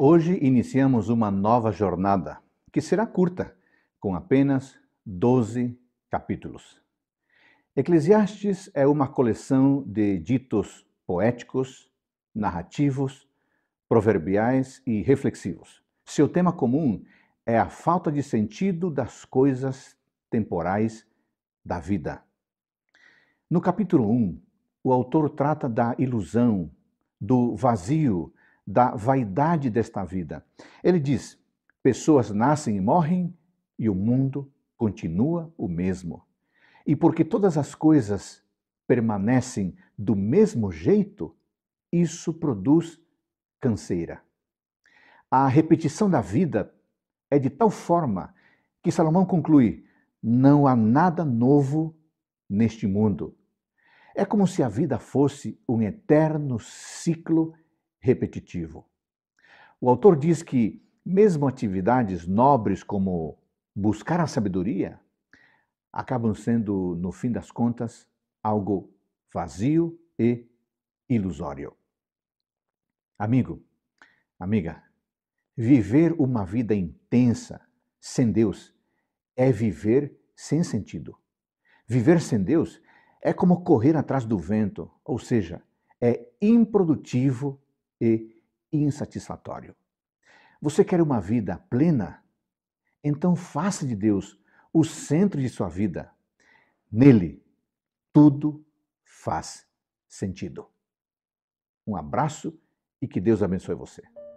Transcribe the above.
Hoje iniciamos uma nova jornada, que será curta, com apenas 12 capítulos. Eclesiastes é uma coleção de ditos poéticos, narrativos, proverbiais e reflexivos. Seu tema comum é a falta de sentido das coisas temporais da vida. No capítulo 1, o autor trata da ilusão, do vazio, da vaidade desta vida. Ele diz: pessoas nascem e morrem e o mundo continua o mesmo. E porque todas as coisas permanecem do mesmo jeito, isso produz canseira. A repetição da vida é de tal forma que Salomão conclui: não há nada novo neste mundo. É como se a vida fosse um eterno ciclo repetitivo. O autor diz que, mesmo atividades nobres como buscar a sabedoria, acabam sendo, no fim das contas, algo vazio e ilusório. Amigo, amiga, viver uma vida intensa sem Deus é viver sem sentido. Viver sem Deus é como correr atrás do vento, ou seja, é improdutivo e insatisfatório. Você quer uma vida plena? Então faça de Deus o centro de sua vida. Nele, tudo faz sentido. Um abraço e que Deus abençoe você.